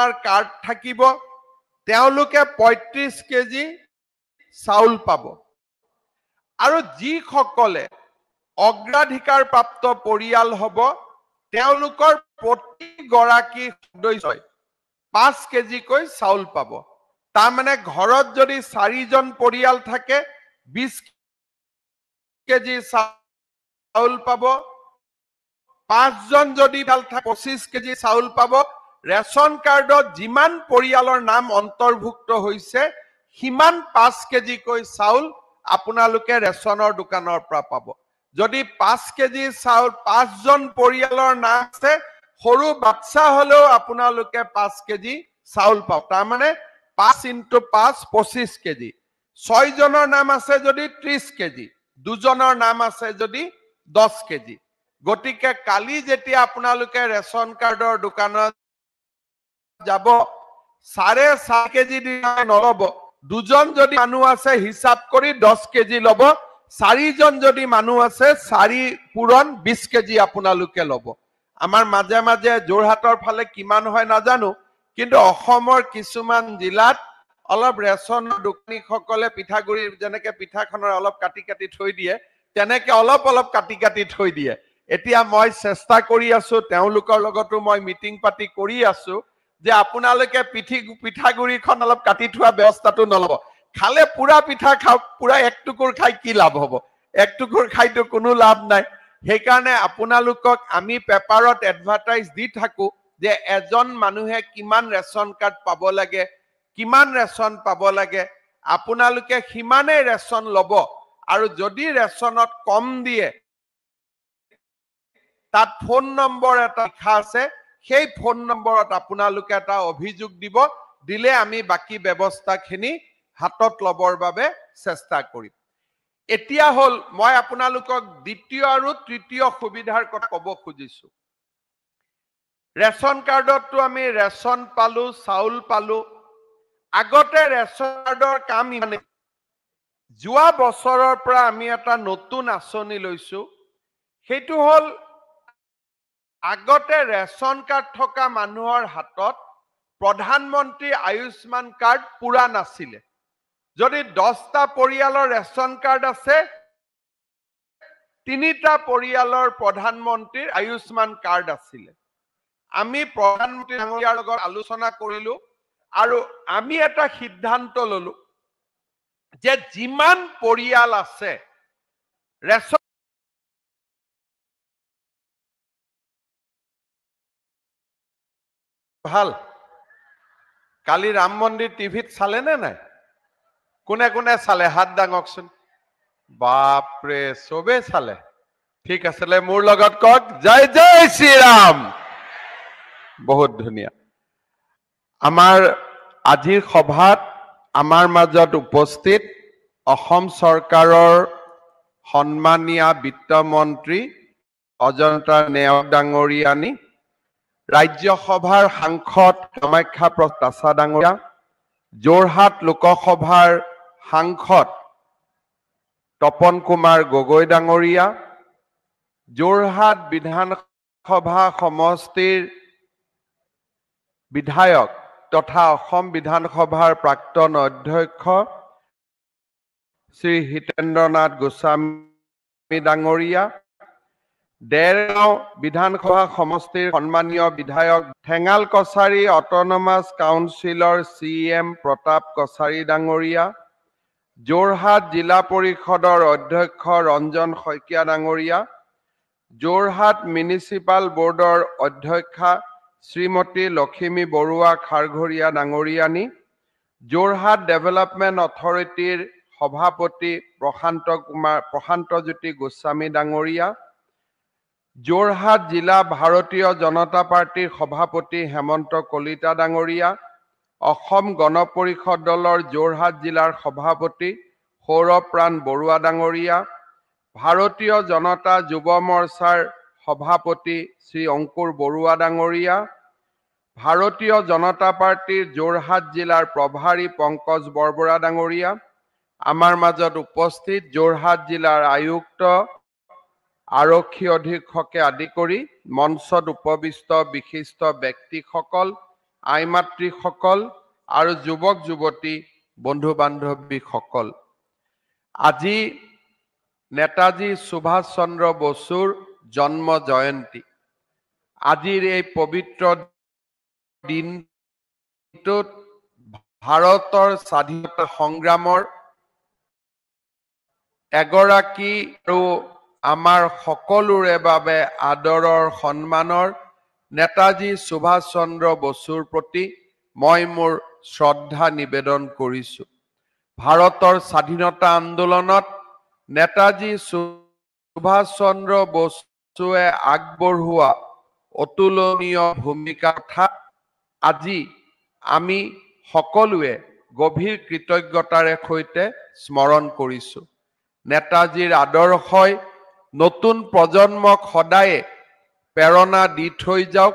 card থাকিব তেওঁলোকে পঁয়ত্ৰিশ KG চাউল পাব আৰু যিসকলে অগ্ৰাধিকাৰ প্ৰাপ্ত পৰিয়াল হ'ব তেওঁলোকৰ প্ৰতিগৰাকী সদস্যই পাঁচ কেজিকৈ চাউল পাব তাৰমানে ঘৰত যদি চাৰিজন পৰিয়াল থাকে বিশ কেজি চাউল পাব পাঁচজন যদি ভাল থাকে পঁচিছ কেজি চাউল পাব ৰেচন কাৰ্ডত যিমান পৰিয়ালৰ নাম অন্তৰ্ভুক্ত হৈছে সিমান পাঁচ কেজিকৈ চাউল আপোনালোকে ৰেচনৰ দোকানৰ পৰা পাব যদি পাঁচ কেজি চাউল পাঁচজন পৰিয়ালৰ নাম আছে সৰু বাচ্চা হলেও আপোনালোকে পাঁচ কেজি চাউল পাব তাৰমানে পাঁচ ইণ্টু পাঁচ পঁচিছ কেজি ছয়জনৰ নাম আছে যদি ত্ৰিশ কেজি দুজনৰ নাম আছে যদি দহ কেজি গতিকে কালি যেতিয়া আপোনালোকে ৰেচন কাৰ্ডৰ দোকানত যাব চাৰে চাৰি কেজি নলব দুজন যদি মানুহ আছে হিচাপ কৰি দহ কেজি লব চাৰিজন যদি মানুহ আছে চাৰি পূৰণ বিশ কেজি আপোনালোকে লব আমাৰ মাজে মাজে যোৰহাটৰ ফালে কিমান হয় নাজানো কিন্তু অসমৰ কিছুমান জিলাত অলপ ৰেচনৰ দোকানীসকলে পিঠাগুড়ি যেনেকে পিঠাখনৰ অলপ কাটি কাটি থৈ দিয়ে তেনেকে অলপ অলপ কাটি কাটি থৈ দিয়ে এতিয়া মই চেষ্টা কৰি আছো তেওঁলোকৰ লগতো মই মিটিং পাতি কৰি আছো যে আপোনালোকে পিঠি পিঠাগুড়িখন অলপ কাটি থোৱা ব্যৱস্থাটো নলব খালে পুৰা পিঠা খাওক পুৰা একটুকুৰ খাই কি লাভ হ'ব এক টুকুৰ খাইতো কোনো লাভ নাই সেইকাৰণে আপোনালোকক আমি পেপাৰত এডভাৰটাইজ দি থাকো যে এজন মানুহে কিমান ৰেচন কাৰ্ড পাব লাগে কিমান ৰেচন পাব লাগে আপোনালোকে সিমানেই ৰেচন ল'ব আৰু যদি ৰেচনত কম দিয়ে তাত ফোন নম্বৰ এটা লিখা আছে সেই ফোন নম্বৰত আপোনালোকে এটা অভিযোগ দিব দিলে আমি বাকী ব্যৱস্থাখিনি হাতত ল'বৰ বাবে চেষ্টা কৰিম এতিয়া হ'ল মই আপোনালোকক দ্বিতীয় আৰু তৃতীয় সুবিধাৰ কথা ক'ব খুজিছো ৰেচন কাৰ্ডততো আমি ৰেচন পালো চাউল পালো আগতে ৰেচন কাৰ্ডৰ কাম ইমানে যোৱা বছৰৰ পৰা আমি এটা নতুন আঁচনি লৈছো সেইটো হ'ল আগতে ৰেচন কাৰ্ড থকা মানুহৰ হাতত প্ৰধানমন্ত্ৰী আয়ুষ্মান কাৰ্ড পূৰা নাছিলে যদি দহটা পৰিয়ালৰ ৰেচন কাৰ্ড আছে তিনিটা পৰিয়ালৰ প্ৰধানমন্ত্ৰীৰ আয়ুষ্মান কাৰ্ড আছিলে আমি প্ৰধানমন্ত্ৰী ডাঙৰীয়াৰ লগত আলোচনা কৰিলো আৰু আমি এটা সিদ্ধান্ত ললো যে যিমান পৰিয়াল আছে ৰেচন ভাল কালি ৰাম মন্দিৰ টিভিত চালে নে নাই কোনে কোনে চালে হাত ডাঙকচোন বাপৰে চবেই চালে ঠিক আছিলে মোৰ লগত কওক জয় জয় শ্ৰীৰাম বহুত ধুনীয়া আমাৰ আজিৰ সভাত আমাৰ মাজত উপস্থিত অসম চৰকাৰৰ সন্মানীয়া বিত্তমন্ত্ৰী অজন্তা নেওগ ডাঙৰীয়ানী ৰাজ্যসভাৰ সাংসদ কামাখ্যা প্ৰাচা ডাঙৰীয়া যোৰহাট লোকসভাৰ সাংসদ তপন কুমাৰ গগৈ ডাঙৰীয়া যোৰহাট বিধানসভা সমষ্টিৰ বিধায়ক তথা অসম বিধানসভাৰ প্ৰাক্তন অধ্যক্ষ শ্ৰী হিতেন্দ্ৰনাথ গোস্বামী ডাঙৰীয়া ডেৰগাঁও বিধানসভা সমষ্টিৰ সন্মানীয় বিধায়ক ঠেঙাল কছাৰী অট'নমাছ কাউন্সিলৰ চি এম প্ৰতাপ কছাৰী ডাঙৰীয়া যোৰহাট জিলা পৰিষদৰ অধ্যক্ষ ৰঞ্জন শইকীয়া ডাঙৰীয়া যোৰহাট মিউনিচিপাল বৰ্ডৰ অধ্যক্ষা শ্ৰীমতী লখিমী বৰুৱা খাৰঘৰীয়া ডাঙৰীয়ানী যোৰহাট ডেভেলপমেণ্ট অথৰিটিৰ সভাপতি প্ৰশান্ত কুমাৰ প্ৰশান্তজ্যোতি গোস্বামী ডাঙৰীয়া যোৰহাট জিলা ভাৰতীয় জনতা পাৰ্টীৰ সভাপতি হেমন্ত কলিতা ডাঙৰীয়া অসম গণ পৰিষদ দলৰ যোৰহাট জিলাৰ সভাপতি সৌৰভ প্ৰাণ বৰুৱা ডাঙৰীয়া ভাৰতীয় জনতা যুৱ মৰ্চাৰ সভাপতি শ্ৰী অংকুৰ বৰুৱা ডাঙৰীয়া ভাৰতীয় জনতা পাৰ্টীৰ যোৰহাট জিলাৰ প্ৰভাৰী পংকজ বৰবৰা ডাঙৰীয়া আমাৰ মাজত উপস্থিত যোৰহাট জিলাৰ আয়ুক্ত আৰক্ষী অধীক্ষকে আদি কৰি মঞ্চত উপবিষ্ট বিশিষ্ট ব্যক্তিসকল আই মাতৃসকল আৰু যুৱক যুৱতী বন্ধু বান্ধৱীসকল আজি নেতাজী সুভাষ চন্দ্ৰ বসুৰ জন্ম জয়ন্তী আজিৰ এই পবিত্ৰ দিনটোত ভাৰতৰ স্বাধীনতা সংগ্ৰামৰ এগৰাকী আৰু আমাৰ সকলোৰে বাবে আদৰৰ সন্মানৰ নেতাজী সুভাষ চন্দ্ৰ বসুৰ প্ৰতি মই মোৰ শ্ৰদ্ধা নিবেদন কৰিছোঁ ভাৰতৰ স্বাধীনতা আন্দোলনত নেতাজী সুভাষ চন্দ্ৰ বসুৱে আগবঢ়োৱা অতুলনীয় ভূমিকাৰ কথা আজি আমি সকলোৱে গভীৰ কৃতজ্ঞতাৰে সৈতে স্মৰণ কৰিছোঁ নেতাজীৰ আদৰ্শই নতুন প্ৰজন্মক সদায়ে প্ৰেৰণা দি থৈ যাওক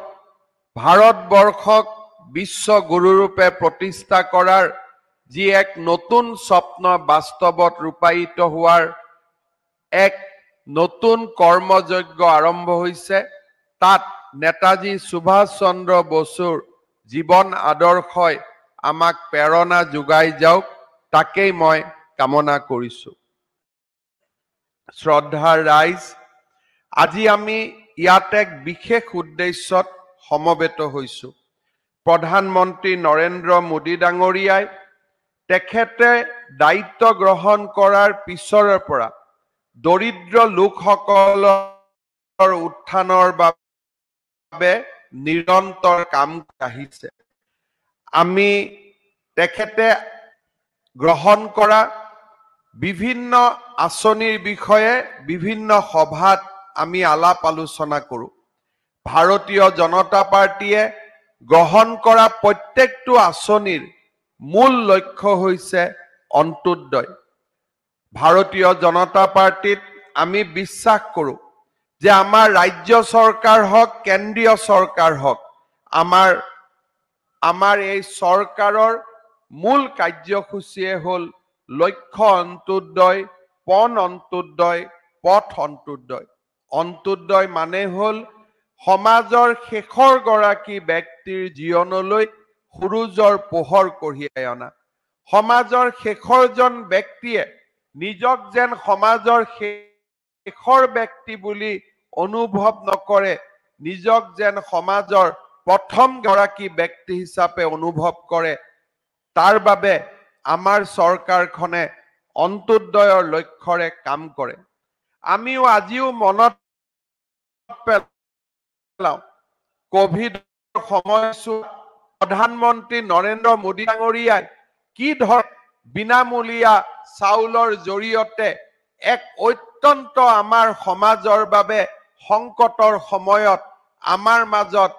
ভাৰতবৰ্ষক বিশ্ব গুৰুৰূপে প্ৰতিষ্ঠা কৰাৰ যি এক নতুন স্বপ্ন বাস্তৱত ৰূপায়িত হোৱাৰ এক নতুন কৰ্মযজ্ঞ আৰম্ভ হৈছে তাত নেতাজী সুভাষ চন্দ্ৰ বসুৰ জীৱন আদৰ্শই আমাক প্ৰেৰণা যোগাই যাওক তাকেই মই কামনা কৰিছোঁ শ্ৰদ্ধাৰ ৰাইজ আজি আমি ইয়াত এক বিশেষ উদ্দেশ্যত সমবেত হৈছোঁ প্ৰধানমন্ত্ৰী নৰেন্দ্ৰ মোদী ডাঙৰীয়াই তেখেতে দায়িত্ব গ্ৰহণ কৰাৰ পিছৰে পৰা দৰিদ্ৰ লোকসকলৰ উত্থানৰ বাবে নিৰন্তৰ কাম আহিছে আমি তেখেতে গ্ৰহণ কৰা বিভিন্ন আঁচনিৰ বিষয়ে বিভিন্ন সভাত আমি আলাপ আলোচনা কৰোঁ ভাৰতীয় জনতা পাৰ্টীয়ে গ্ৰহণ কৰা প্ৰত্যেকটো আঁচনিৰ মূল লক্ষ্য হৈছে অন্তোদয় ভাৰতীয় জনতা পাৰ্টীত আমি বিশ্বাস কৰোঁ যে আমাৰ ৰাজ্য চৰকাৰ হওক কেন্দ্ৰীয় চৰকাৰ হওক আমাৰ আমাৰ এই চৰকাৰৰ মূল কাৰ্যসূচীয়ে হ'ল লক্ষ্য অন্তোদয় পন অন্তোদয় পথ অন্তোদয় অন্তোদয় মানে হ'ল সমাজৰ শেষৰ গৰাকী ব্যক্তিৰ জীৱনলৈ সুৰুজৰ পোহৰ কঢ়িয়াই অনা সমাজৰ শেষৰজন ব্যক্তিয়ে নিজক যেন সমাজৰ শেষৰ ব্যক্তি বুলি অনুভৱ নকৰে নিজক যেন সমাজৰ প্ৰথমগৰাকী ব্যক্তি হিচাপে অনুভৱ কৰে তাৰ বাবে আমাৰ চৰকাৰখনে অন্তোদয়ৰ লক্ষ্যৰে কাম কৰে আমিও আজিও মনত পেলাওঁ কভিডৰ সময়ছোৱাত প্ৰধানমন্ত্ৰী নৰেন্দ্ৰ মোদী ডাঙৰীয়াই কি ধৰক বিনামূলীয়া চাউলৰ জৰিয়তে এক অত্যন্ত আমাৰ সমাজৰ বাবে সংকটৰ সময়ত আমাৰ মাজত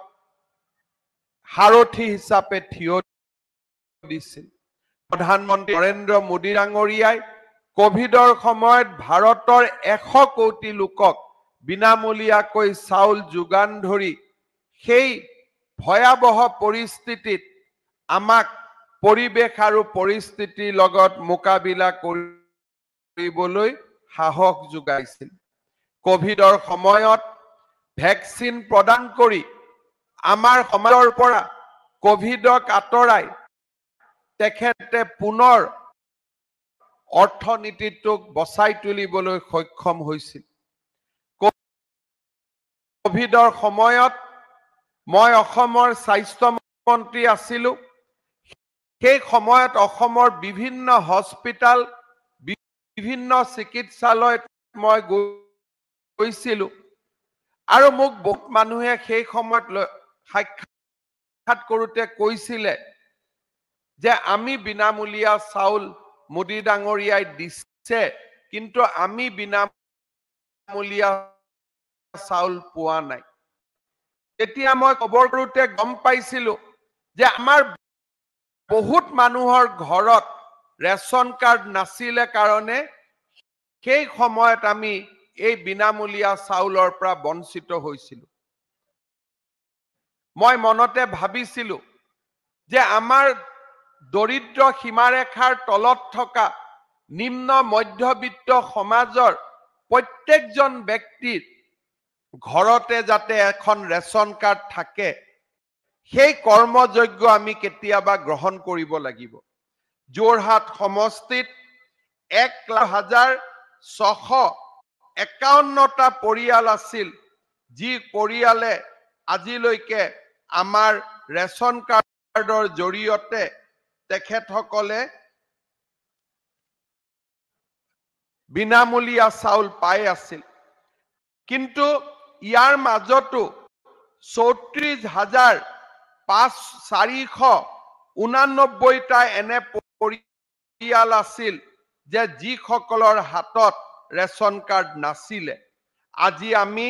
সাৰথি হিচাপে থিয় দিছিল প্ৰধানমন্ত্ৰী নৰেন্দ্ৰ মোদী ডাঙৰীয়াই কভিডৰ সময়ত ভাৰতৰ এশ কোটি লোকক বিনামূলীয়াকৈ চাউল যোগান ধৰি সেই ভয়াৱহ পৰিস্থিতিত আমাক পৰিৱেশ আৰু পৰিস্থিতিৰ লগত মোকাবিলা কৰিবলৈ সাহস যোগাইছিল কভিডৰ সময়ত ভেকচিন প্ৰদান কৰি আমাৰ সমাজৰ পৰা কভিডক আঁতৰাই তেখেতে পুনৰ অৰ্থনীতিটোক বচাই তুলিবলৈ সক্ষম হৈছিল কভিডৰ সময়ত মই অসমৰ স্বাস্থ্য মন্ত্ৰী আছিলোঁ সেই সময়ত অসমৰ বিভিন্ন হস্পিটেল বিভিন্ন চিকিৎসালয়ত মই গৈছিলোঁ আৰু মোক বহুত মানুহে সেই সময়ত লৈ সাক্ষাৎ কৰোঁতে কৈছিলে যে আমি বিনামূলীয়া চাউল মোদী ডাঙৰীয়াই দিছে কিন্তু আমি বিনামূলীয়া চাউল পোৱা নাই তেতিয়া মই খবৰ কৰোঁতে গম পাইছিলোঁ যে আমাৰ বহুত মানুহৰ ঘৰত ৰেচন কাৰ্ড নাছিলে কাৰণে সেই সময়ত আমি এই বিনামূলীয়া চাউলৰ পৰা বঞ্চিত হৈছিলোঁ মই মনতে ভাবিছিলোঁ যে আমাৰ দৰিদ্ৰ সীমাৰেখাৰ তলত থকা নিম্ন মধ্যবিত্ত সমাজৰ প্ৰত্যেকজন ব্যক্তিৰ ঘৰতে যাতে এখন ৰেচন কাৰ্ড থাকে সেই কৰ্মযজ্ঞ আমি কেতিয়াবা গ্ৰহণ কৰিব লাগিব যোৰহাট সমষ্টিত এক লাখ হাজাৰ ছশ একাৱন্নটা পৰিয়াল আছিল যি পৰিয়ালে আজিলৈকে আমাৰ ৰেচন কাৰ্ডৰ জৰিয়তে তেখেতসকলে বিনামূলীয়া চাউল পাই আছিল কিন্তু ইয়াৰ মাজতো চৌত্ৰিশ হাজাৰ পাঁচ চাৰিশ ঊনানব্বৈটা এনে পৰিয়াল আছিল যে যিসকলৰ হাতত ৰেচন কাৰ্ড নাছিলে আজি আমি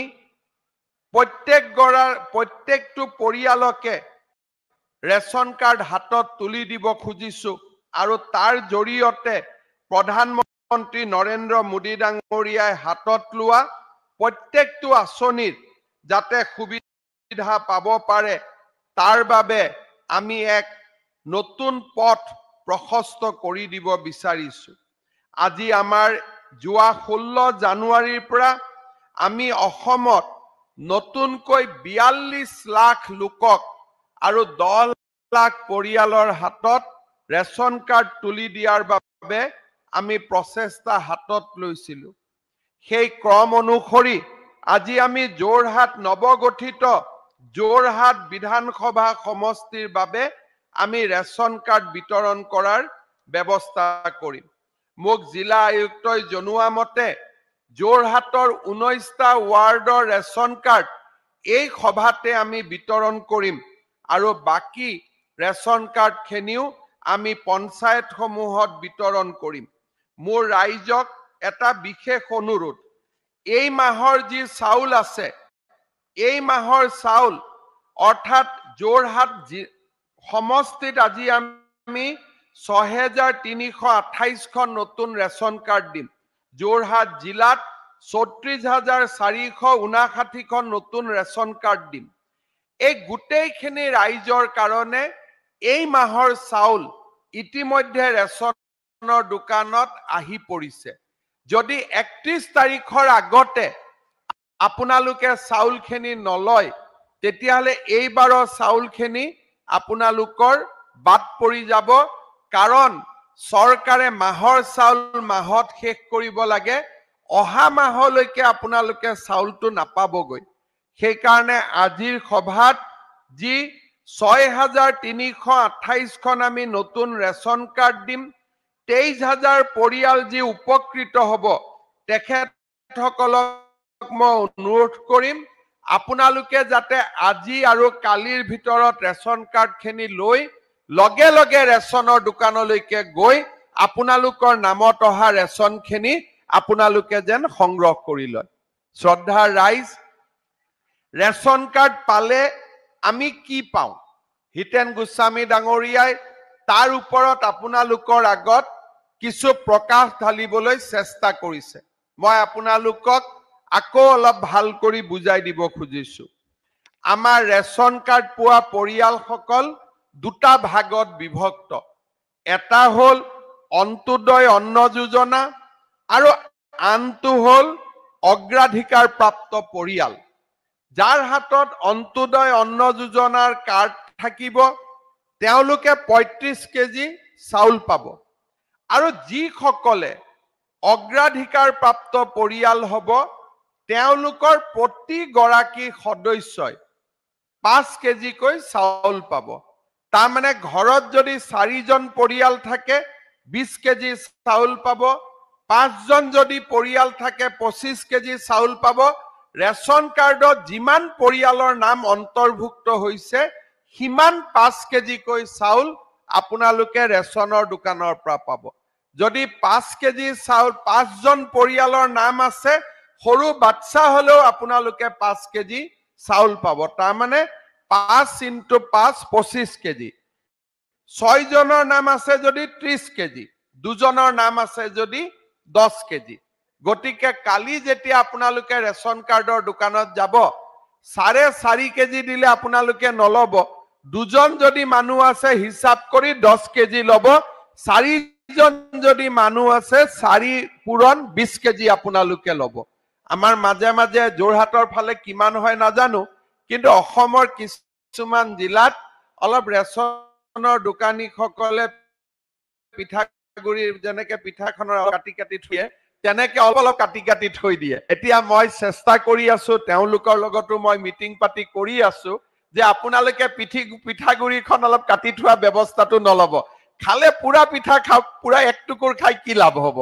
প্ৰত্যেকগৰাকী প্ৰত্যেকটো পৰিয়ালকে ৰেচন কাৰ্ড হাতত তুলি দিব খুজিছোঁ আৰু তাৰ জৰিয়তে প্ৰধানমন্ত্ৰী নৰেন্দ্ৰ মোদী ডাঙৰীয়াই হাতত লোৱা প্ৰত্যেকটো আঁচনিৰ যাতে সুবিধা পাব পাৰে তাৰ বাবে আমি এক নতুন পথ প্ৰশস্ত কৰি দিব বিচাৰিছোঁ আজি আমাৰ যোৱা ষোল্ল জানুৱাৰীৰ পৰা আমি অসমত নতুনকৈ বিয়াল্লিছ লাখ লোকক আৰু দহ লাখ পৰিয়ালৰ হাতত ৰেচন কাৰ্ড তুলি দিয়াৰ বাবে আমি প্ৰচেষ্টা হাতত লৈছিলোঁ সেই ক্ৰম অনুসৰি আজি আমি যোৰহাট নৱগঠিত যোৰহাট বিধানসভা সমষ্টিৰ বাবে আমি ৰেচন কাৰ্ড বিতৰণ কৰাৰ ব্যৱস্থা কৰিম মোক জিলা আয়ুক্তই জনোৱা মতে যোৰহাটৰ ঊনৈছটা ৱাৰ্ডৰ ৰেচন কাৰ্ড এই সভাতে আমি বিতৰণ কৰিম আৰু বাকী ৰেচন কাৰ্ডখিনিও আমি পঞ্চায়তসমূহত বিতৰণ কৰিম মোৰ ৰাইজক এটা বিশেষ অনুৰোধ এই মাহৰ যি চাউল আছে এই মাহৰ চাউল অৰ্থাৎ যোৰহাট সমষ্টিত আজি আমি ছহেজাৰ তিনিশ আঠাইছখন নতুন ৰেচন কাৰ্ড দিম যোৰহাট জিলাত ছত্ৰিছ হাজাৰ চাৰিশ ঊনাষাঠিখন নতুন ৰেচন কাৰ্ড দিম এই গোটেইখিনি ৰাইজৰ কাৰণে এই মাহৰ চাউল ইতিমধ্যে ৰেচনৰ দোকানত আহি পৰিছে যদি একত্ৰিশ তাৰিখৰ আগতে আপোনালোকে চাউলখিনি নলয় তেতিয়াহ'লে এইবাৰৰ চাউলখিনি আপোনালোকৰ বাট পৰি যাব কাৰণ চৰকাৰে মাহৰ চাউল মাহত শেষ কৰিব লাগে অহা মাহলৈকে আপোনালোকে চাউলটো নাপাবগৈ সেইকাৰণে আজিৰ সভাত যি ছয় হাজাৰ তিনিশ আঠাইছখন আমি নতুন ৰেচন কাৰ্ড দিম তেইছ হাজাৰ পৰিয়াল যি উপকৃত হ'ব তেখেতসকলক মই অনুৰোধ কৰিম আপোনালোকে যাতে আজি আৰু কালিৰ ভিতৰত ৰেচন কাৰ্ডখিনি লৈ লগে লগে ৰেচনৰ দোকানলৈকে গৈ আপোনালোকৰ নামত অহা ৰেচনখিনি আপোনালোকে যেন সংগ্ৰহ কৰি লয় শ্ৰদ্ধাৰ ৰাইজ ৰেচন কাৰ্ড পালে আমি কি পাওঁ হিতেন গোস্বামী ডাঙৰীয়াই তাৰ ওপৰত আপোনালোকৰ আগত কিছু প্ৰকাশ ঢালিবলৈ চেষ্টা কৰিছে মই আপোনালোকক আকৌ অলপ ভাল কৰি বুজাই দিব খুজিছো আমাৰ ৰেচন কাৰ্ড পোৱা পৰিয়ালসকল দুটা ভাগত বিভক্ত এটা হ'ল অন্তোদয় অন্ন যোজনা আৰু আনটো হ'ল অগ্ৰাধিকাৰ প্ৰাপ্ত পৰিয়াল যাৰ হাতত অন্তোদয় অন্ন যোজনাৰ কাৰ্ড থাকিব তেওঁলোকে পঁয়ত্ৰিশ কেজি চাউল পাব আৰু সকলে অগ্ৰাধিকাৰ প্ৰাপ্ত পৰিয়াল হ'ব তেওঁলোকৰ প্ৰতিগৰাকী সদস্যই পাঁচ কেজিকৈ চাউল পাব তাৰমানে ঘৰত যদি চাৰিজন পৰিয়াল থাকে বিছ কেজি চাউল পাব পাঁচজন যদি পৰিয়াল থাকে পঁচিছ কেজি চাউল পাব ৰেচন কাৰ্ডত যিমান পৰিয়ালৰ নাম অন্তৰ্ভুক্ত হৈছে সিমান পাঁচ কেজিকৈ চাউল আপোনালোকে ৰেচনৰ দোকানৰ পৰা পাব যদি পাঁচ কেজি চাউল পাঁচজন পৰিয়ালৰ নাম আছে সৰু বাচ্চা হ'লেও আপোনালোকে পাঁচ কেজি চাউল পাব তাৰমানে পাঁচ ইণ্টু পাঁচ পঁচিছ কেজি ছয়জনৰ নাম আছে যদি ত্ৰিছ কেজি দুজনৰ নাম আছে যদি দহ কেজি গতিকে কালি যেতিয়া আপোনালোকে ৰেচন কাৰ্ডৰ দোকানত যাব চাৰে চাৰি কেজি দিলে আপোনালোকে নলব দুজন যদি মানুহ আছে হিচাপ কৰি দহ কেজি লব চাৰিজন যদি মানুহ আছে চাৰি পূৰণ বিশ কেজি আপোনালোকে লব আমাৰ মাজে মাজে যোৰহাটৰ ফালে কিমান হয় নাজানো কিন্তু অসমৰ কিছুমান জিলাত অলপ ৰেচনৰ দোকানীসকলে পিঠাগুড়ি যেনেকে পিঠাখনৰ কাটি কাটি থৈয়ে তেনেকে অলপ অলপ কাটি কাটি থৈ দিয়ে এতিয়া মই চেষ্টা কৰি আছো তেওঁলোকৰ লগতো মই মিটিং পাতি কৰি আছো যে আপোনালোকে পিঠি পিঠাগুড়িখন অলপ কাটি থোৱা ব্যৱস্থাটো নলব খালে পুৰা পিঠা খাওক পুৰা এক টুকুৰ খাই কি লাভ হব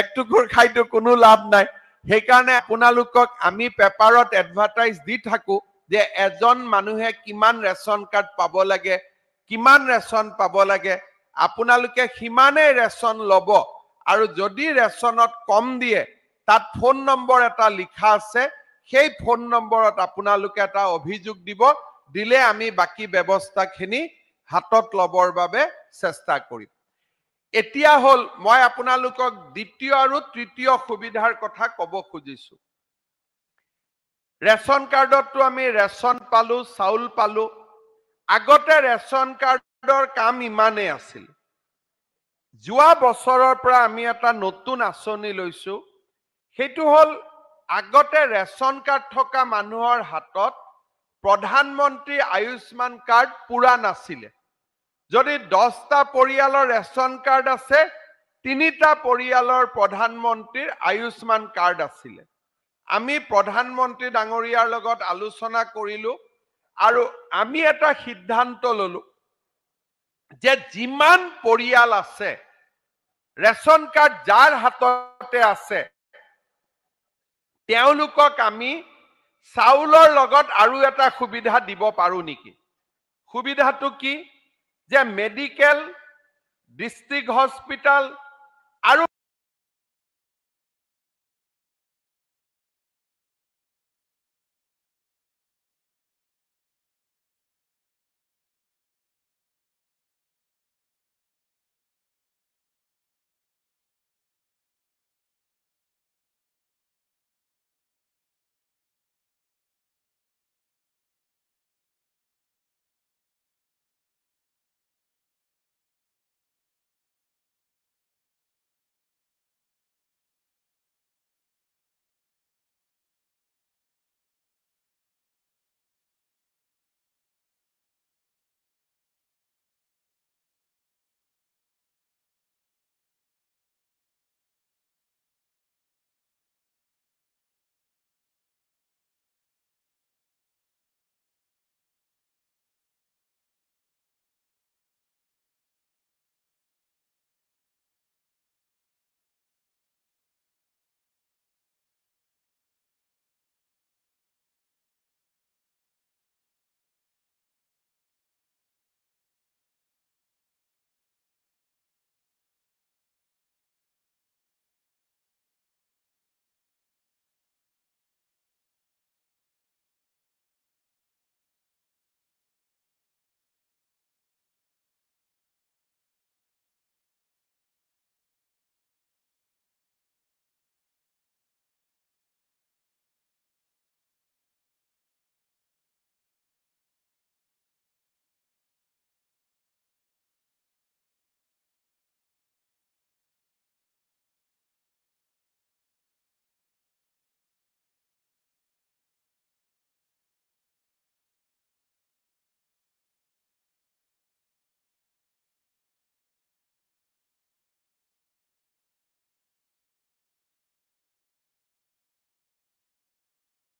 এক টুকুৰ খাইতো কোনো লাভ নাই সেইকাৰণে আপোনালোকক আমি পেপাৰত এডভাৰটাইজ দি থাকো যে এজন মানুহে কিমান ৰেচন কাৰ্ড পাব লাগে কিমান ৰেচন পাব লাগে আপোনালোকে সিমানেই ৰেচন ল'ব আৰু যদি ৰেচনত কম দিয়ে তাত ফোন নম্বৰ এটা লিখা আছে সেই ফোন নম্বৰত আপোনালোকে এটা অভিযোগ দিব দিলে আমি বাকী ব্যৱস্থাখিনি হাতত ল'বৰ বাবে চেষ্টা কৰিম এতিয়া হ'ল মই আপোনালোকক দ্বিতীয় আৰু তৃতীয় সুবিধাৰ কথা ক'ব খুজিছো ৰেচন কাৰ্ডততো আমি ৰেচন পালো চাউল পালো আগতে ৰেচন কাৰ্ডৰ কাম ইমানেই আছিল যোৱা বছৰৰ পৰা আমি এটা নতুন আঁচনি লৈছোঁ সেইটো হ'ল আগতে ৰেচন কাৰ্ড থকা মানুহৰ হাতত প্ৰধানমন্ত্ৰী আয়ুষ্মান কাৰ্ড পূৰা নাছিলে যদি দহটা পৰিয়ালৰ ৰেচন কাৰ্ড আছে তিনিটা পৰিয়ালৰ প্ৰধানমন্ত্ৰীৰ আয়ুষ্মান কাৰ্ড আছিলে আমি প্ৰধানমন্ত্ৰী ডাঙৰীয়াৰ লগত আলোচনা কৰিলোঁ আৰু আমি এটা সিদ্ধান্ত ল'লোঁ যে যিমান পৰিয়াল আছে ৰেচন কাৰ্ড যাৰ হাততে আছে তেওঁলোকক আমি চাউলৰ লগত আৰু এটা সুবিধা দিব পাৰোঁ নেকি সুবিধাটো কি যে মেডিকেল ডিষ্ট্ৰিক্ট হস্পিটেল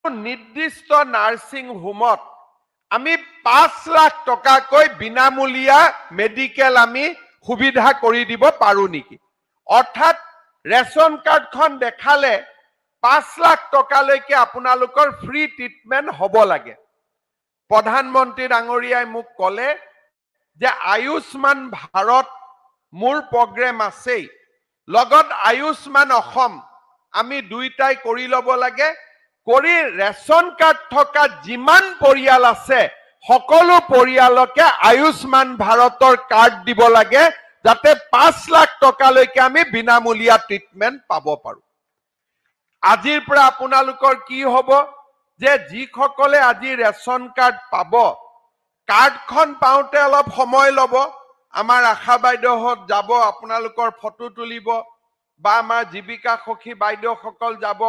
নিৰ্দিষ্ট নাৰ্ছিং হোমত আমি পাঁচ লাখ টকাকৈ বিনামূলীয়া মেডিকেল আমি সুবিধা কৰি দিব পাৰো নেকি অৰ্থাৎ ৰেচন কাৰ্ডখন দেখালে পাঁচ লাখ টকালৈকে আপোনালোকৰ ফ্ৰী ট্ৰিটমেণ্ট হ'ব লাগে প্ৰধানমন্ত্ৰী ডাঙৰীয়াই মোক ক'লে যে আয়ুষ্মান ভাৰত মোৰ প্ৰগ্ৰেম আছেই লগত আয়ুষ্মান অসম আমি দুয়োটাই কৰি ল'ব লাগে কৰি ৰেচন কাৰ্ড থকা যিমান পৰিয়াল আছে সকলো পৰিয়ালকে আয়ুষ্মান ভাৰতৰ কাৰ্ড দিব লাগে যাতে পাঁচ লাখ টকালৈকে আমি বিনামূলীয়া ট্ৰিটমেণ্ট পাব পাৰো আজিৰ পৰা আপোনালোকৰ কি হ'ব যে যিসকলে আজি ৰেচন কাৰ্ড পাব কাৰ্ডখন পাওঁতে অলপ সময় ল'ব আমাৰ আশা বাইদেউহঁত যাব আপোনালোকৰ ফটো তুলিব বা আমাৰ জীৱিকা সখী বাইদেউসকল যাব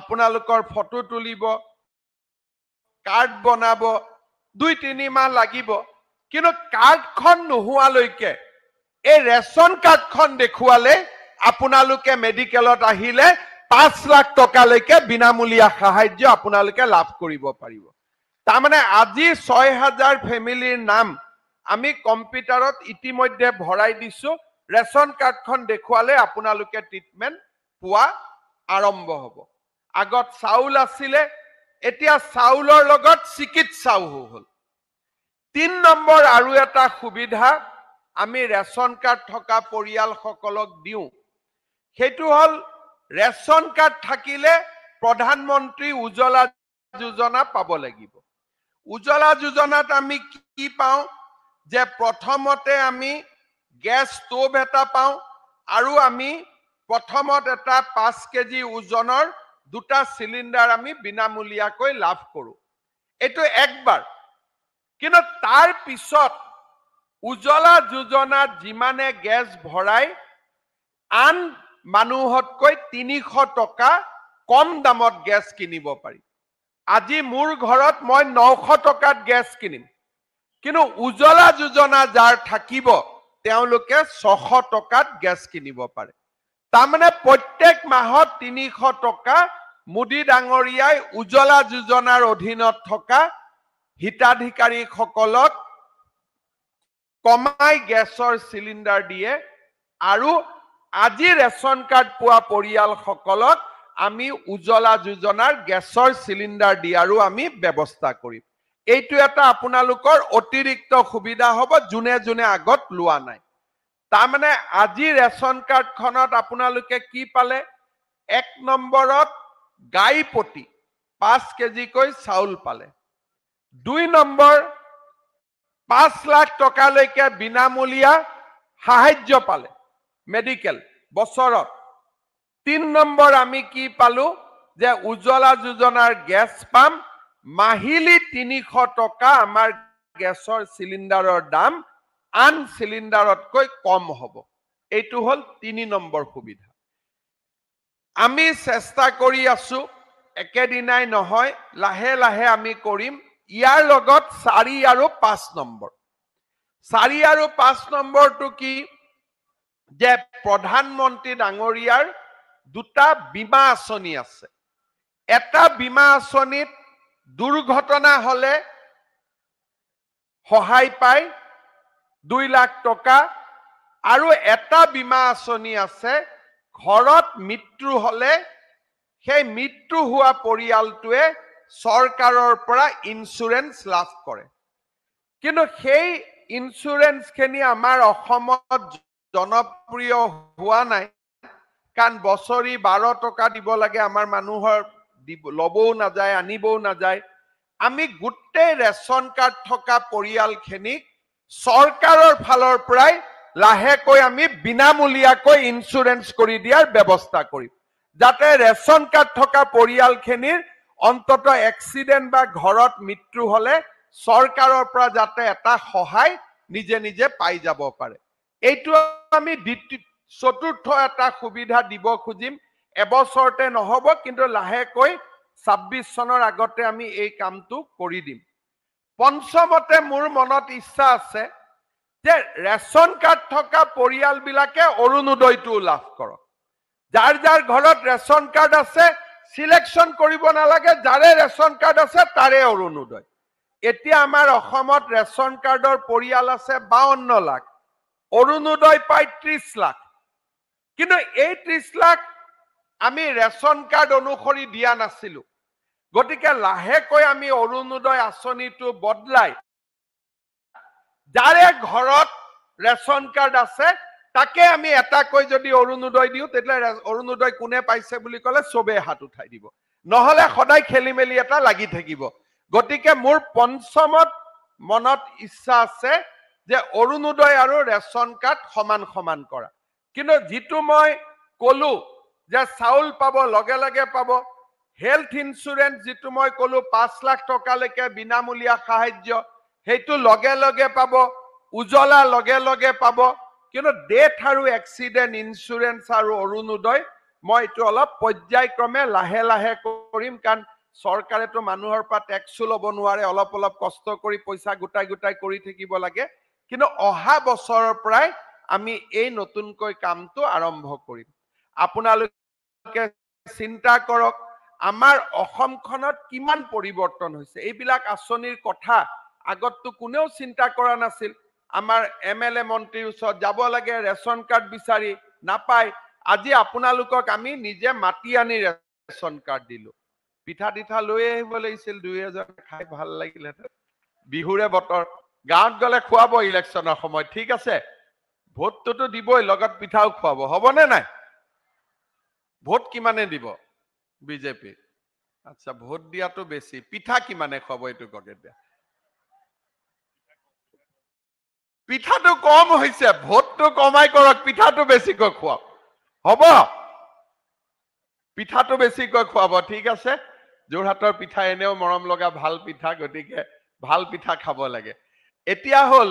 আপোনালোকৰ ফটো তুলিব কাৰ্ড বনাব দুই তিনি মাহ লাগিব কিন্তু কাৰ্ডখন নোহোৱালৈকে এই ৰেচন কাৰ্ডখন দেখুৱালে আপোনালোকে মেডিকেলত আহিলে পাঁচ লাখ টকালৈকে বিনামূলীয়া সাহাৰ্য আপোনালোকে লাভ কৰিব পাৰিব তাৰমানে আজি ছয় হাজাৰ ফেমিলিৰ নাম আমি কম্পিউটাৰত ইতিমধ্যে ভৰাই দিছো ৰেচন কাৰ্ডখন দেখুৱালে আপোনালোকে ট্ৰিটমেণ্ট পোৱা আৰম্ভ হ'ব আগত চাউল আছিলে এতিয়া চাউলৰ লগত চিকিৎসাও হ'ল তিনি নম্বৰ আৰু এটা সুবিধা আমি ৰেচন কাৰ্ড থকা পৰিয়ালসকলক দিওঁ সেইটো হ'ল ৰেচন কাৰ্ড থাকিলে প্ৰধানমন্ত্ৰী উজ্বলা যোজনা পাব লাগিব উজ্বলা যোজনাত আমি কি পাওঁ যে প্ৰথমতে আমি গেছ ষ্ট'ভ এটা পাওঁ আৰু আমি প্ৰথমত এটা পাঁচ কেজি ওজনৰ দুটা চিলিণ্ডাৰ আমি বিনামূলীয়াকৈ লাভ কৰো এইটো একবাৰ কিন্তু তাৰ পিছত উজ্বলা যোজনাত যিমানে গেছ ভৰাই আন মানুহতকৈ তিনিশ টকা কম দামত গেছ কিনিব পাৰি আজি মোৰ ঘৰত মই নশ টকাত গেছ কিনিম কিন্তু উজলা যোজনা যাৰ থাকিব তেওঁলোকে ছশ টকাত গেছ কিনিব পাৰে তাৰমানে প্ৰত্যেক মাহত তিনিশ টকা মোদী ডাঙৰীয়াই উজ্বলা যোজনাৰ অধীনত থকা হিতাধিকাৰীসকলক কমাই গেছৰ চিলিণ্ডাৰ দিয়ে আৰু আজি ৰেচন কাৰ্ড পোৱা পৰিয়ালসকলক আমি উজ্বলা যোজনাৰ গেছৰ চিলিণ্ডাৰ দিয়াৰো আমি ব্যৱস্থা কৰিম এইটো এটা আপোনালোকৰ অতিৰিক্ত সুবিধা হ'ব যোনে যোনে আগত লোৱা নাই তাৰমানে আজি ৰেচন কাৰ্ডখনত আপোনালোকে কি পালে এক নম্বৰত গাই পতি পাঁচ কেজিকৈ চাউল পালে দুই নম্বৰ পাঁচ লাখ টকালৈকে বিনামূলীয়া সাহাৰ্য পালে মেডিকেল বছৰত তিনি নম্বৰ আমি কি পালোঁ যে উজ্বলা যোজনাৰ গেছ পাম মাহিলী তিনিশ টকা আমাৰ গেছৰ চিলিণ্ডাৰৰ দাম আন চিলিণ্ডাৰতকৈ কম হ'ব এইটো হ'ল তিনি নম্বৰ সুবিধা আমি চেষ্টা কৰি আছো একেদিনাই নহয় লাহে লাহে আমি কৰিম ইয়াৰ লগত চাৰি আৰু পাঁচ নম্বৰ চাৰি আৰু পাঁচ নম্বৰটো কি যে প্ৰধানমন্ত্ৰী ডাঙৰীয়াৰ দুটা বীমা আঁচনি আছে এটা বীমা আঁচনিত দুৰ্ঘটনা হ'লে সহায় পায় দুই লাখ টকা আৰু এটা বীমা আঁচনি আছে ঘৰত মৃত্যু হ'লে সেই মৃত্যু হোৱা পৰিয়ালটোৱে চৰকাৰৰ পৰা ইঞ্চুৰেঞ্চ লাভ কৰে কিন্তু সেই ইঞ্চুৰেঞ্চ খিনি আমাৰ অসমত জনপ্ৰিয় হোৱা নাই কাৰণ বছৰি বাৰ টকা দিব লাগে আমাৰ মানুহৰ দিব ল'বও নাযায় আনিবও নাযায় আমি গোটেই ৰেচন কাৰ্ড থকা পৰিয়ালখিনিক চৰকাৰৰ ফালৰ পৰাই লাহেকৈ আমি বিনামূলীয়াকৈ ইঞ্চুৰেঞ্চ কৰি দিয়াৰ ব্যৱস্থা কৰিম যাতে ৰেচন কাৰ্ড থকা পৰিয়ালখিনিৰ অন্তত এক্সিডেণ্ট বা ঘৰত মৃত্যু হ'লে চৰকাৰৰ পৰা যাতে এটা সহায় নিজে নিজে পাই যাব পাৰে এইটো আমি চতুৰ্থ এটা সুবিধা দিব খুজিম এবছৰতে নহ'ব কিন্তু লাহেকৈ ছাব্বিছ চনৰ আগতে আমি এই কামটো কৰি দিম পঞ্চমতে মোৰ মনত ইচ্ছা আছে যে ৰেচন কাৰ্ড থকা পৰিয়ালবিলাকে অৰুণোদয়টো লাভ কৰক যাৰ যাৰ ঘৰত ৰেচন কাৰ্ড আছে চিলেকশ্যন কৰিব নালাগে যাৰে ৰেচন কাৰ্ড আছে তাৰে অৰুণোদয় এতিয়া আমাৰ অসমত ৰেচন কাৰ্ডৰ পৰিয়াল আছে বাৱন্ন লাখ অৰুণোদয় পাই ত্ৰিশ লাখ কিন্তু এই ত্ৰিশ লাখ আমি ৰেচন কাৰ্ড অনুসৰি দিয়া নাছিলো গতিকে লাহেকৈ আমি অৰুণোদয় আঁচনিটো বদলাই যাৰে ঘৰত ৰেচন কাৰ্ড আছে তাকে আমি এটাকৈ যদি অৰুণোদয় দিওঁ তেতিয়া অৰুণোদয় কোনে পাইছে বুলি ক'লে চবেই হাত উঠাই দিব নহ'লে সদায় খেলি মেলি এটা লাগি থাকিব গতিকে মোৰ পঞ্চমত মনত ইচ্ছা আছে যে অৰুণোদয় আৰু ৰেচন কাৰ্ড সমান সমান কৰা কিন্তু যিটো মই ক'লো যে চাউল পাব লগে লগে পাব হেলথ ইঞ্চুৰেঞ্চ যিটো মই ক'লো পাঁচ লাখ টকালৈকে বিনামূলীয়া সাহাৰ্য সেইটো লগে লগে পাব উজলা লগে লগে পাব কিন্তু ডেথ আৰু এক্সিডেণ্ট ইঞ্চুৰেঞ্চ আৰু অৰুণোদয় মই এইটো অলপ পৰ্যায়ক্ৰমে লাহে লাহে কৰিম কাৰণ চৰকাৰেতো মানুহৰ পৰা টেক্সো ল'ব নোৱাৰে অলপ অলপ কষ্ট কৰি পইচা গোটাই গোটাই কৰি থাকিব লাগে কিন্তু অহা বছৰৰ পৰাই আমি এই নতুনকৈ কামটো আৰম্ভ কৰিম আপোনালোকে চিন্তা কৰক আমাৰ অসমখনত কিমান পৰিৱৰ্তন হৈছে এইবিলাক আঁচনিৰ কথা আগততো কোনেও চিন্তা কৰা নাছিল আমাৰ এম এল এ মন্ত্ৰীৰ ওচৰত যাব লাগে ৰেচন কাৰ্ড বিচাৰি নাপায় আজি আপোনালোকক আমি নিজে মাতি আনি ৰেচন কাৰ্ড দিলো পিঠা তিঠা লৈ আহিব লাগিছিল দুই এজন খাই ভাল লাগিলে বিহুৰে বতৰ গাঁৱত গ'লে খোৱাব ইলেকশ্যনৰ সময় ঠিক আছে ভোটটোতো দিবই লগত পিঠাও খোৱাব হ'বনে নাই ভোট কিমানে দিব বিজেপি আচ্ছা ভোট দিয়াটো বেছি পিঠা কিমানে খোৱাব এইটো কওক এতিয়া পিঠাটো কম হৈছে ভোটটো কমাই কৰক পিঠাটো বেছিকৈ খুৱাওক হ'ব পিঠাটো বেছিকৈ খুৱাব ঠিক আছে যোৰহাটৰ পিঠা এনেও মৰম লগা ভাল পিঠা গতিকে ভাল পিঠা খাব লাগে এতিয়া হ'ল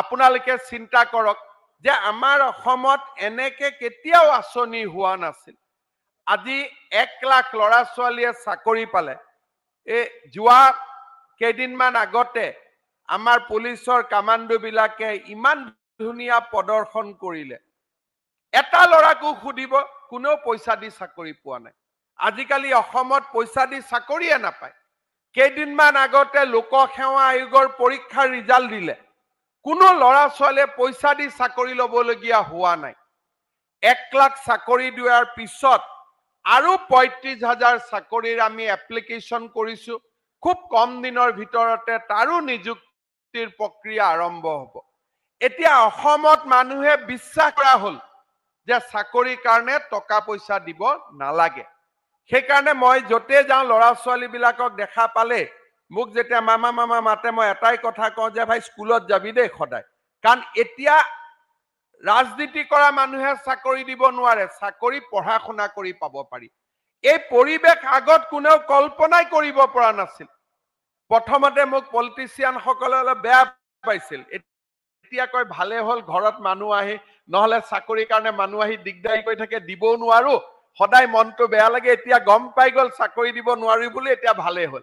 আপোনালোকে চিন্তা কৰক যে আমাৰ অসমত এনেকে কেতিয়াও আঁচনি হোৱা নাছিল আজি এক লাখ ল'ৰা ছোৱালীয়ে চাকৰি পালে এই যোৱা কেইদিনমান আগতে আমাৰ পুলিচৰ কামাণ্ডো বিলাকে ইমান ধুনীয়া প্ৰদৰ্শন কৰিলে এটা ল'ৰাকো সুধিব কোনেও পইচা দি চাকৰি পোৱা নাই আজিকালি অসমত পইচা দি চাকৰিয়ে নাপায় কেইদিনমান আগতে লোক সেৱা আয়োগৰ পৰীক্ষাৰ ৰিজাল্ট দিলে কোনো ল'ৰা ছোৱালীয়ে পইচা দি চাকৰি ল'বলগীয়া হোৱা নাই এক লাখ চাকৰি দিয়াৰ পিছত আৰু পঁয়ত্ৰিছ হাজাৰ চাকৰিৰ আমি এপ্লিকেশ্যন কৰিছো খুব কম দিনৰ ভিতৰতে তাৰো নিযুক্তি মুক্তিৰ প্ৰক্ৰিয়া আৰম্ভ হ'ব এতিয়া অসমত মানুহে বিশ্বাস কৰা হ'ল যে চাকৰিৰ কাৰণে টকা পইচা দিব নালাগে সেইকাৰণে মই য'তে যাওঁ ল'ৰা ছোৱালীবিলাকক দেখা পালে মোক যেতিয়া মামা মামা মাতে মই এটাই কথা কওঁ যে ভাই স্কুলত যাবি দেই সদায় কাৰণ এতিয়া ৰাজনীতি কৰা মানুহে চাকৰি দিব নোৱাৰে চাকৰি পঢ়া শুনা কৰি পাব পাৰি এই পৰিৱেশ আগত কোনেও কল্পনাই কৰিব পৰা নাছিল প্ৰথমতে মোক পলিটিচিয়ান অলপ বেয়া পাইছিল এতিয়া কয় ভালে হল ঘৰত মানুহ আহি নহলে চাকৰিৰ কাৰণে মানুহ আহি দিগদাৰি কৰি থাকে দিব নোৱাৰো সদায় মনটো বেয়া লাগে এতিয়া গম পাই গল চাকৰি দিব নোৱাৰি বুলি এতিয়া ভালেই হল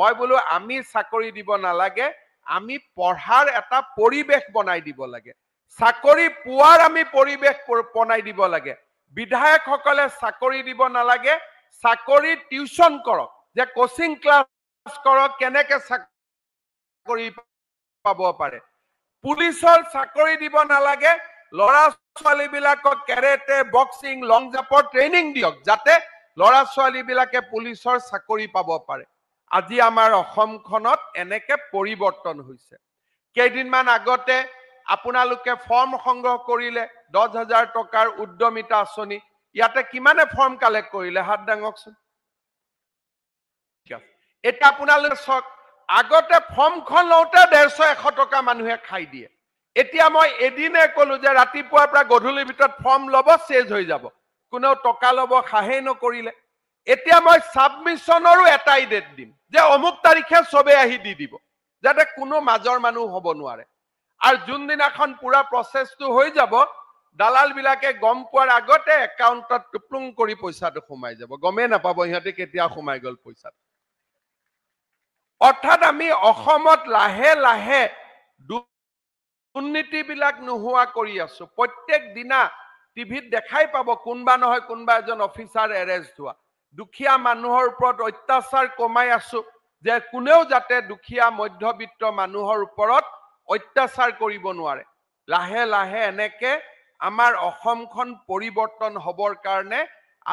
মই বোলো আমি চাকৰি দিব নালাগে আমি পঢ়াৰ এটা পৰিৱেশ বনাই দিব লাগে চাকৰি পোৱাৰ আমি পৰিৱেশ বনাই দিব লাগে বিধায়কসকলে চাকৰি দিব নালাগে চাকৰি টিউচন কৰক যে কচিং ক্লাছ কৰক কেনেকে চাকৰি পাব পাৰে পুলিচৰ ট্ৰেইনিং আজি আমাৰ অসমখনত এনেকে পৰিৱৰ্তন হৈছে কেইদিনমান আগতে আপোনালোকে ফৰ্ম সংগ্ৰহ কৰিলে দহ হাজাৰ টকাৰ উদ্যমিতা আঁচনি ইয়াতে কিমানে ফৰ্ম কালেক্ট কৰিলে হাত দাঙকচোন এতিয়া আপোনালোকে চক আগতে ফৰ্মখন লওঁতে ডেৰশ এশ টকা মানুহে খাই দিয়ে এতিয়া মই এদিনে ক'লোঁ যে ৰাতিপুৱাৰ পৰা গধূলিৰ ভিতৰত ফৰ্ম ল'ব চেজ হৈ যাব কোনেও টকা ল'ব সাহেই নকৰিলে এতিয়া মই ছাবমিছনৰো এটাই ডেট দিম যে অমুক তাৰিখে চবে আহি দি দিব যাতে কোনো মাজৰ মানুহ হ'ব নোৱাৰে আৰু যোনদিনাখন পুৰা প্ৰচেছটো হৈ যাব দালাল বিলাকে গম পোৱাৰ আগতে একাউণ্টত টুপলুং কৰি পইচাটো সোমাই যাব গমেই নাপাব সিহঁতে কেতিয়া সোমাই গ'ল পইচাটো অৰ্থাৎ আমি অসমত লাহে লাহে দুৰ্নীতিবিলাক নোহোৱা কৰি আছো প্ৰত্যেক দিনা টিভিত দেখাই পাব কোনোবা নহয় কোনোবা এজন অফিচাৰ এৰেষ্ট হোৱা দুখীয়া মানুহৰ ওপৰত অত্যাচাৰ কমাই আছো যে কোনেও যাতে দুখীয়া মধ্যবিত্ত মানুহৰ ওপৰত অত্যাচাৰ কৰিব নোৱাৰে লাহে লাহে এনেকে আমাৰ অসমখন পৰিৱৰ্তন হ'বৰ কাৰণে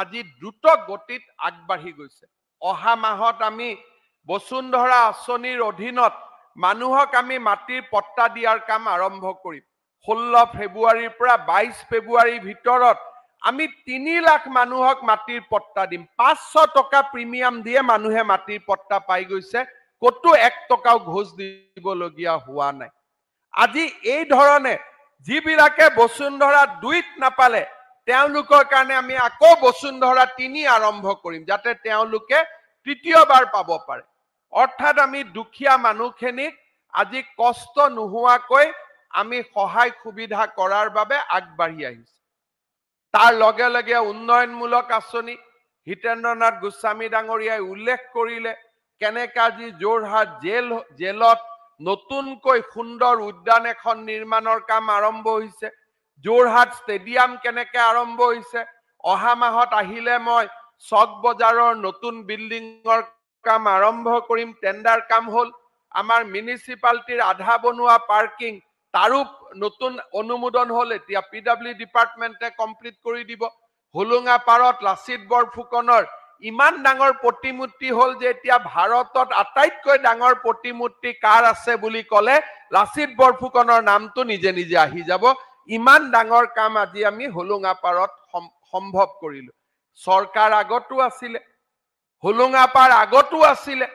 আজি দ্ৰুত গতিত আগবাঢ়ি গৈছে অহা মাহত আমি বসুন্ধৰা আঁচনিৰ অধীনত মানুহক আমি মাটিৰ পট্টা দিয়াৰ কাম আৰম্ভ কৰিম ষোল্ল ফেব্ৰুৱাৰীৰ পৰা বাইশ ফেব্ৰুৱাৰীৰ ভিতৰত আমি তিনি লাখ মানুহক মাটিৰ পট্টা দিম পাঁচশ টকা প্ৰিমিয়াম দিয়ে মানুহে মাটিৰ পট্টা পাই গৈছে ক'তো এক টকাও ঘোচ দিবলগীয়া হোৱা নাই আজি এই ধৰণে যিবিলাকে বসুন্ধৰা দুইত নাপালে তেওঁলোকৰ কাৰণে আমি আকৌ বসুন্ধৰা তিনি আৰম্ভ কৰিম যাতে তেওঁলোকে তৃতীয়বাৰ পাব পাৰে অৰ্থাৎ আমি দুখীয়া মানুহখিনিক আজি কষ্ট নোহোৱাকৈ আমি সহায় সুবিধা কৰাৰ বাবে আগবাঢ়ি আহিছোঁ তাৰ লগে লগে উন্নয়নমূলক আঁচনি হিতেন্দ্ৰনাথ গোস্বামী ডাঙৰীয়াই উল্লেখ কৰিলে কেনেকৈ আজি যোৰহাট জেল জেলত নতুনকৈ সুন্দৰ উদ্যান এখন নিৰ্মাণৰ কাম আৰম্ভ হৈছে যোৰহাট ষ্টেডিয়াম কেনেকৈ আৰম্ভ হৈছে অহা মাহত আহিলে মই চক বজাৰৰ নতুন বিল্ডিঙৰ কাম আৰম্ভ কৰিম টেণ্ডাৰ কাম হ'ল আমাৰ মিউনিচিপালিটিৰ আধা বনোৱা পাৰ্কিং তাৰো নতুন অনুমোদন হ'ল এতিয়া পি ডাব্লিউ ডিপাৰ্টমেণ্টে কমপ্লিট কৰি দিব হোলোঙা পাৰত লাচিত বৰফুকনৰ ইমান ডাঙৰ প্ৰতিমূৰ্তি হ'ল যে এতিয়া ভাৰতত আটাইতকৈ ডাঙৰ প্ৰতিমূৰ্তি কাৰ আছে বুলি ক'লে লাচিত বৰফুকনৰ নামটো নিজে নিজে আহি যাব ইমান ডাঙৰ কাম আজি আমি হোলোঙা পাৰত সম্ভৱ কৰিলো চৰকাৰ আগতো আছিলে হোলোঙা পাৰ আগতো আছিলে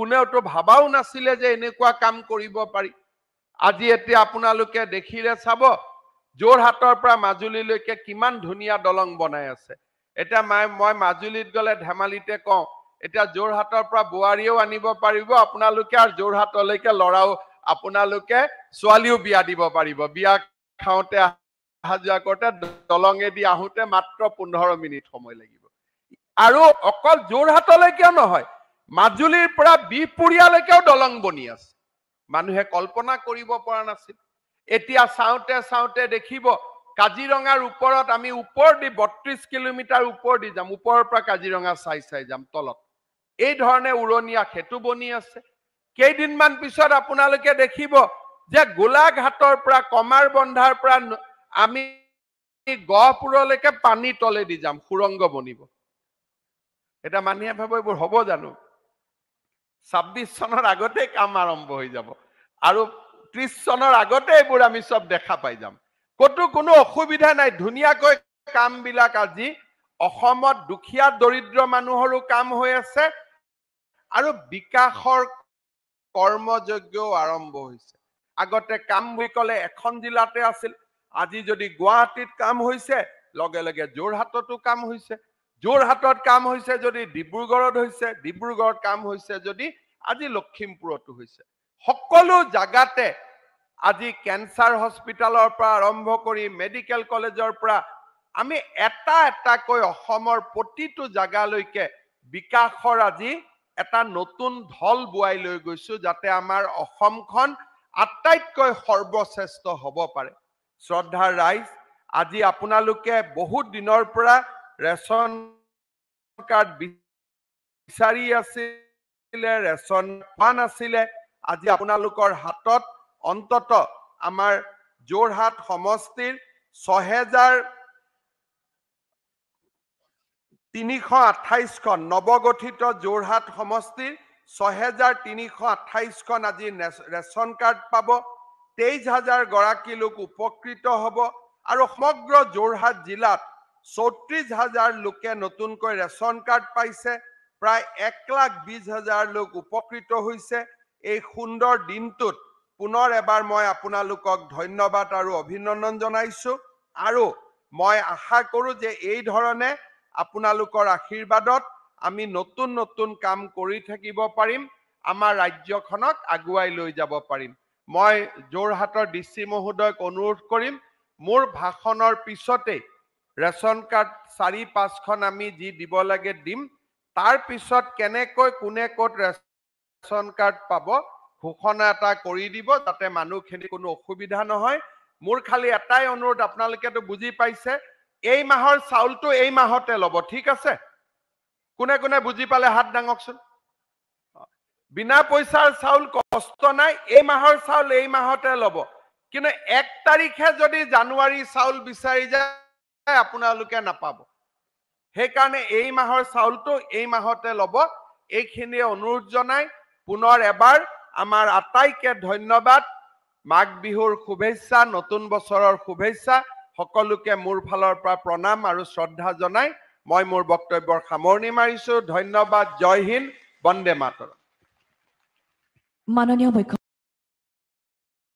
কোনেওতো ভাবাও নাছিলে যে এনেকুৱা কাম কৰিব পাৰি আজি এতিয়া আপোনালোকে দেখিলে চাব যোৰহাটৰ পৰা মাজুলীলৈকে কিমান ধুনীয়া দলং বনাই আছে এতিয়া মাই মই মাজুলীত গ'লে ধেমালিতে কওঁ এতিয়া যোৰহাটৰ পৰা বোৱাৰীয়েও আনিব পাৰিব আপোনালোকে আৰু যোৰহাটলৈকে ল'ৰাও আপোনালোকে ছোৱালীও বিয়া দিব পাৰিব বিয়া খাওঁতে অহা যোৱা কৰোঁতে দলঙেদি আহোঁতে মাত্ৰ পোন্ধৰ মিনিট সময় লাগিব আৰু অকল যোৰহাটলৈকেও নহয় মাজুলীৰ পৰা বিহপুৰীয়ালৈকেও দলং বনি আছে মানুহে কল্পনা কৰিব পৰা নাছিল এতিয়া চাওঁতে চাওঁতে দেখিব কাজিৰঙাৰ ওপৰত আমি ওপৰ দি বত্ৰিশ কিলোমিটাৰ ওপৰ দি যাম ওপৰৰ পৰা কাজিৰঙা চাই চাই যাম তলত এই ধৰণে উৰণীয়া সেতু বনি আছে কেইদিনমান পিছত আপোনালোকে দেখিব যে গোলাঘাটৰ পৰা কমাৰ বন্ধাৰ পৰা আমি গহপুৰলৈকে পানী তলেদি যাম সুৰংগ বনিব এটা মানুহে ভাব এইবোৰ হ'ব জানো ছাব্বিছ চনৰ আগতে কাম আৰম্ভ হৈ যাব আৰু ত্ৰিছ চনৰ আগতে এইবোৰ আমি চব দেখা পাই যাম ক'তো কোনো অসুবিধা নাই ধুনীয়াকৈ কামবিলাক আজি অসমত দুখীয়া দৰিদ্ৰ মানুহৰো কাম হৈ আছে আৰু বিকাশৰ কৰ্মযজ্ঞও আৰম্ভ হৈছে আগতে কাম বুলি ক'লে এখন জিলাতে আছিল আজি যদি গুৱাহাটীত কাম হৈছে লগে লগে যোৰহাটতো কাম হৈছে যোৰহাটত কাম হৈছে যদি ডিব্ৰুগড়ত হৈছে ডিব্ৰুগড়ত কাম হৈছে যদি আজি লখিমপুৰতো হৈছে সকলো জাগাতে আজি কেঞ্চাৰ হস্পিটেলৰ পৰা আৰম্ভ কৰি মেডিকেল কলেজৰ পৰা আমি এটা এটাকৈ অসমৰ প্ৰতিটো জাগালৈকে বিকাশৰ আজি এটা নতুন ঢল বোৱাই লৈ গৈছো যাতে আমাৰ অসমখন আটাইতকৈ সৰ্বশ্ৰেষ্ঠ হ'ব পাৰে শ্ৰদ্ধাৰ ৰাইজ আজি আপোনালোকে বহুত দিনৰ পৰা ৰেচন কাৰ্ড বিচাৰি আছিলে ৰেচন পোৱা নাছিলে আজি আপোনালোকৰ হাতত অন্তত আমাৰ যোৰহাট সমষ্টিৰ ছহেজাৰ তিনিশ আঠাইছখন নৱগঠিত যোৰহাট সমষ্টিৰ ছহেজাৰ তিনিশ আঠাইছখন আজি ৰেচন কাৰ্ড পাব তেইছ হাজাৰ গৰাকী লোক উপকৃত হ'ব আৰু সমগ্ৰ যোৰহাট জিলাত চৌত্ৰিশ হাজাৰ লোকে নতুনকৈ ৰেচন কাৰ্ড পাইছে প্ৰায় এক লাখ বিশ হাজাৰ লোক উপকৃত হৈছে এই সুন্দৰ দিনটোত পুনৰ এবাৰ মই আপোনালোকক ধন্যবাদ আৰু অভিনন্দন জনাইছো আৰু মই আশা কৰোঁ যে এই ধৰণে আপোনালোকৰ আশীৰ্বাদত আমি নতুন নতুন কাম কৰি থাকিব পাৰিম আমাৰ ৰাজ্যখনক আগুৱাই লৈ যাব পাৰিম মই যোৰহাটৰ ডি চি মহোদয়ক অনুৰোধ কৰিম মোৰ ভাষণৰ পিছতেই ৰেচন কাৰ্ড চাৰি পাঁচখন আমি যি দিব লাগে দিম পিছত কেনেকৈ কোনে ক'ত ৰেচন কাৰ্ড পাব ঘোষণা এটা কৰি দিব যাতে মানুহখিনি কোনো অসুবিধা নহয় মোৰ খালি এটাই অনুৰোধ আপোনালোকেতো বুজি পাইছে এই মাহৰ চাউলটো এই মাহতে ল'ব ঠিক আছে কোনে কোনে বুজি পালে হাত দাঙকচোন বিনা পইচাৰ চাউল কষ্ট নাই এই মাহৰ চাউল এই মাহতে ল'ব কিন্তু এক তাৰিখে যদি জানুৱাৰী চাউল বিচাৰি যায় আপোনালোকে নাপাব সেইকাৰণে এই মাহৰ চাউলটো এই মাহতে ল'ব এইখিনিয়ে অনুৰোধ জনাই পুনৰ এবাৰ আমাৰ আটাইকে ধন্যবাদ মাঘ বিহুৰ শুভেচ্ছা নতুন বছৰৰ শুভেচ্ছা সকলোকে মোৰ ফালৰ পৰা প্ৰণাম আৰু শ্ৰদ্ধা জনাই মই মোৰ বক্তব্যৰ সামৰণি মাৰিছো ধন্যবাদ জয় হিন্দ বন্দে মাতৰ মাননীয় মুখ্য